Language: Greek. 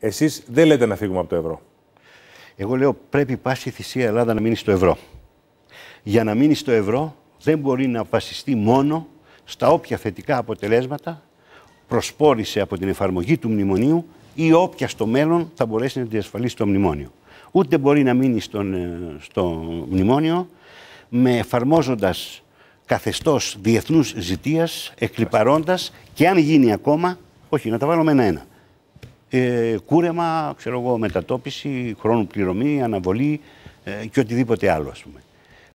Εσείς δεν λέτε να φύγουμε από το ευρώ. Εγώ λέω πρέπει πάση θυσία η Ελλάδα να μείνει στο ευρώ. Για να μείνει στο ευρώ δεν μπορεί να βασιστεί μόνο στα όποια θετικά αποτελέσματα προσπόρησε από την εφαρμογή του μνημονίου ή όποια στο μέλλον θα μπορέσει να διασφαλίσει το μνημόνιο. Ούτε μπορεί να μείνει ε, στο μνημόνιο με εφαρμόζοντας καθεστώς διεθνούς ζητίας, εκλυπαρώντας και αν γίνει ακόμα, όχι να τα βάλουμε ένα-ένα ε, κούρεμα, ξέρω εγώ, μετατόπιση, χρόνου πληρωμή, αναβολή ε, και οτιδήποτε άλλο, ας πούμε.